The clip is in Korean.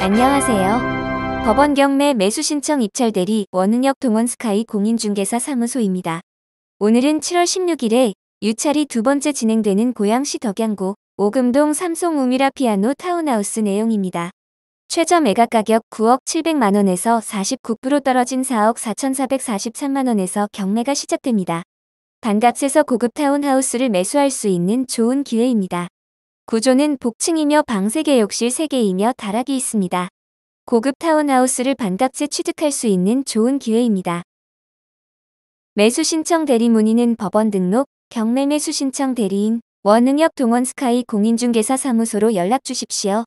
안녕하세요. 법원 경매 매수 신청 입찰 대리 원은역 동원스카이 공인중개사 사무소입니다. 오늘은 7월 16일에 유찰이 두 번째 진행되는 고양시 덕양구 오금동 삼송 우미라 피아노 타운하우스 내용입니다. 최저 매각 가격 9억 700만원에서 49% 떨어진 4억 4,443만원에서 경매가 시작됩니다. 반값에서 고급 타운하우스를 매수할 수 있는 좋은 기회입니다. 구조는 복층이며 방세개 욕실 3개이며 다락이 있습니다. 고급 타운하우스를 반값에 취득할 수 있는 좋은 기회입니다. 매수 신청 대리 문의는 법원 등록, 경매 매수 신청 대리인, 원흥엽 동원 스카이 공인중개사 사무소로 연락 주십시오.